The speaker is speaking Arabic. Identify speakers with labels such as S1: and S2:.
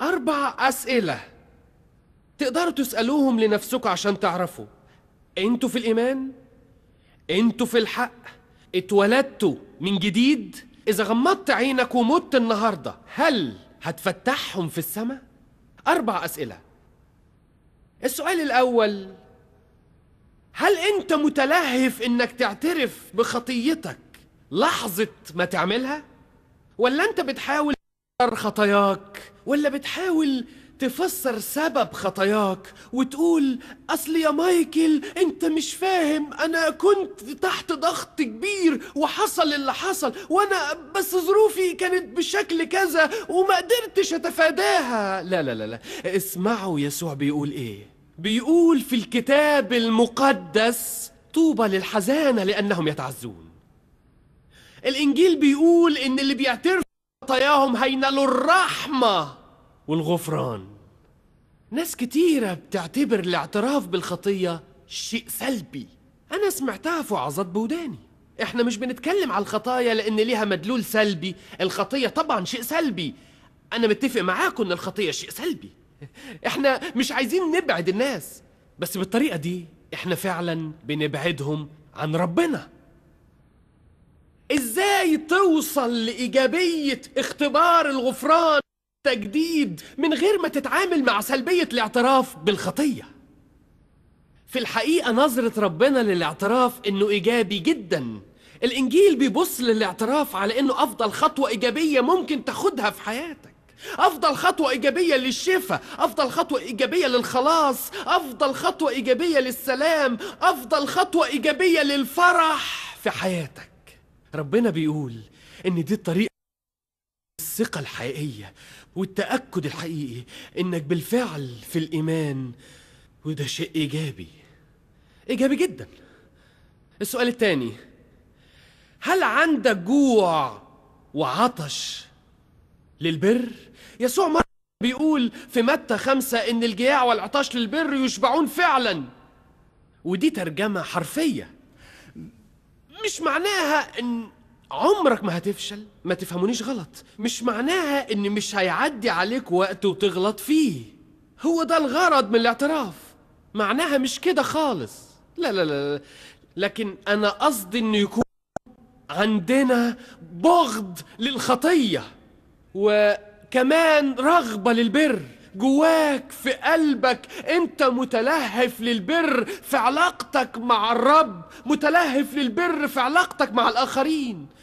S1: أربع أسئلة تقدروا تسألوهم لنفسكم عشان تعرفوا انتوا في الإيمان؟ انتوا في الحق؟ اتولدتوا من جديد؟ إذا غمضت عينك ومت النهاردة هل هتفتحهم في السماء؟ أربع أسئلة السؤال الأول هل أنت متلهف إنك تعترف بخطيتك لحظة ما تعملها؟ ولا أنت بتحاول خطاياك ولا بتحاول تفسر سبب خطاياك وتقول اصل يا مايكل انت مش فاهم انا كنت تحت ضغط كبير وحصل اللي حصل وانا بس ظروفي كانت بشكل كذا وما قدرتش اتفاداها لا لا لا لا اسمعوا يسوع بيقول ايه بيقول في الكتاب المقدس طوبى للحزانه لانهم يتعزون الانجيل بيقول ان اللي بيعترفوا خطاياهم هينالوا الرحمه والغفران ناس كتيرة بتعتبر الاعتراف بالخطية شيء سلبي أنا سمعتها في وعظات بوداني احنا مش بنتكلم على الخطايا لأن ليها مدلول سلبي الخطية طبعا شيء سلبي أنا متفق معاكم إن الخطية شيء سلبي احنا مش عايزين نبعد الناس بس بالطريقة دي احنا فعلا بنبعدهم عن ربنا ازاي توصل لإيجابية اختبار الغفران تجديد من غير ما تتعامل مع سلبية الاعتراف بالخطية في الحقيقة نظرة ربنا للاعتراف إنه إيجابي جدا الإنجيل بيبص للاعتراف على إنه أفضل خطوة إيجابية ممكن تاخدها في حياتك أفضل خطوة إيجابية للشفاء أفضل خطوة إيجابية للخلاص أفضل خطوة إيجابية للسلام أفضل خطوة إيجابية للفرح في حياتك ربنا بيقول إن دي الطريقة الثقة الحقيقية والتأكد الحقيقي إنك بالفعل في الإيمان وده شيء إيجابي إيجابي جدا السؤال التاني هل عندك جوع وعطش للبر؟ يسوع مرة بيقول في متى خمسة إن الجياع والعطش للبر يشبعون فعلا ودي ترجمة حرفية مش معناها إن عمرك ما هتفشل ما تفهمونيش غلط مش معناها ان مش هيعدي عليك وقت وتغلط فيه هو ده الغرض من الاعتراف معناها مش كده خالص لا لا لا لكن انا قصدي انه يكون عندنا بغض للخطيه وكمان رغبه للبر جواك في قلبك انت متلهف للبر في علاقتك مع الرب متلهف للبر في علاقتك مع الاخرين